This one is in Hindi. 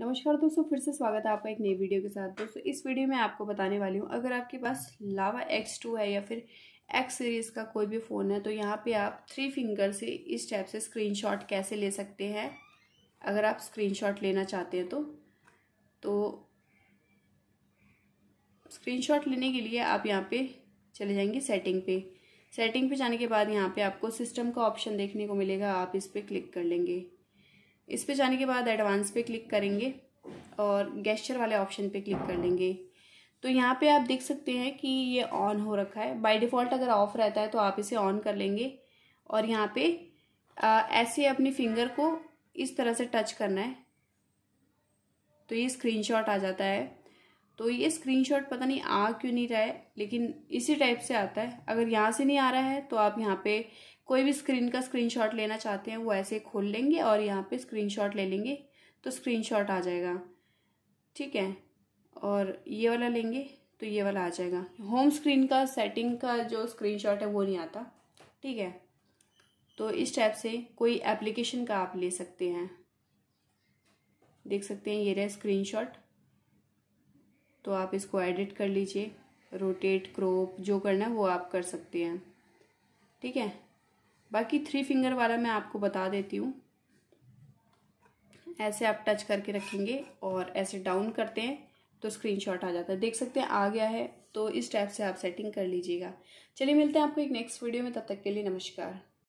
नमस्कार दोस्तों फिर से स्वागत है आपका एक नई वीडियो के साथ दोस्तों इस वीडियो में आपको बताने वाली हूँ अगर आपके पास लावा एक्स टू है या फिर एक्स सीरीज़ का कोई भी फ़ोन है तो यहाँ पे आप थ्री फिंगर से इस टाइप से स्क्रीनशॉट कैसे ले सकते हैं अगर आप स्क्रीनशॉट लेना चाहते हैं तो तो शॉट लेने के लिए आप यहाँ पर चले जाएंगे सेटिंग पे सेटिंग पे जाने के बाद यहाँ पे आपको सिस्टम का ऑप्शन देखने को मिलेगा आप इस पर क्लिक कर लेंगे इस पे जाने के बाद एडवांस पे क्लिक करेंगे और गेस्चर वाले ऑप्शन पे क्लिक कर लेंगे तो यहाँ पे आप देख सकते हैं कि ये ऑन हो रखा है बाय डिफ़ॉल्ट अगर ऑफ रहता है तो आप इसे ऑन कर लेंगे और यहाँ पे आ, ऐसे अपनी फिंगर को इस तरह से टच करना है तो ये स्क्रीनशॉट आ जाता है तो ये स्क्रीनशॉट पता नहीं आ क्यों नहीं रहा है लेकिन इसी टाइप से आता है अगर यहाँ से नहीं आ रहा है तो आप यहाँ पे कोई भी स्क्रीन का स्क्रीनशॉट लेना चाहते हैं वो ऐसे खोल लेंगे और यहाँ पे स्क्रीनशॉट ले लेंगे तो स्क्रीनशॉट आ जाएगा ठीक है और ये वाला लेंगे तो ये वाला आ जाएगा होम स्क्रीन का सेटिंग का जो स्क्रीन है वो नहीं आता ठीक है तो इस टाइप से कोई एप्लीकेशन का आप ले सकते हैं देख सकते हैं ये रहा स्क्रीनशॉट तो आप इसको एडिट कर लीजिए रोटेट क्रोप जो करना है वो आप कर सकते हैं ठीक है बाकी थ्री फिंगर वाला मैं आपको बता देती हूँ ऐसे आप टच करके रखेंगे और ऐसे डाउन करते हैं तो स्क्रीनशॉट आ जाता है देख सकते हैं आ गया है तो इस टाइप से आप सेटिंग कर लीजिएगा चलिए मिलते हैं आपको एक नेक्स्ट वीडियो में तब तक के लिए नमस्कार